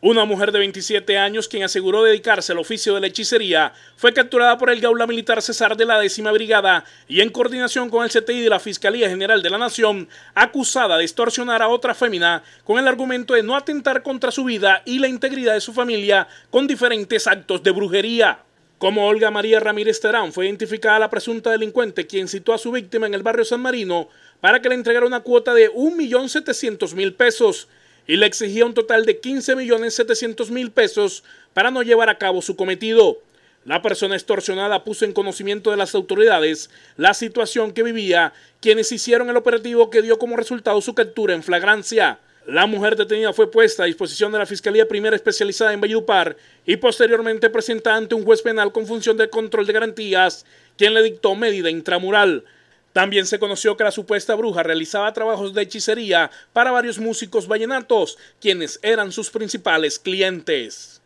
Una mujer de 27 años, quien aseguró dedicarse al oficio de la hechicería, fue capturada por el Gaula Militar César de la décima brigada y en coordinación con el CTI de la Fiscalía General de la Nación, acusada de extorsionar a otra fémina con el argumento de no atentar contra su vida y la integridad de su familia con diferentes actos de brujería. Como Olga María Ramírez Terán fue identificada la presunta delincuente quien citó a su víctima en el barrio San Marino para que le entregara una cuota de 1.700.000 pesos y le exigía un total de 15.700.000 millones mil pesos para no llevar a cabo su cometido. La persona extorsionada puso en conocimiento de las autoridades la situación que vivía, quienes hicieron el operativo que dio como resultado su captura en flagrancia. La mujer detenida fue puesta a disposición de la Fiscalía Primera Especializada en Valledupar y posteriormente presentada ante un juez penal con función de control de garantías, quien le dictó medida intramural. También se conoció que la supuesta bruja realizaba trabajos de hechicería para varios músicos vallenatos, quienes eran sus principales clientes.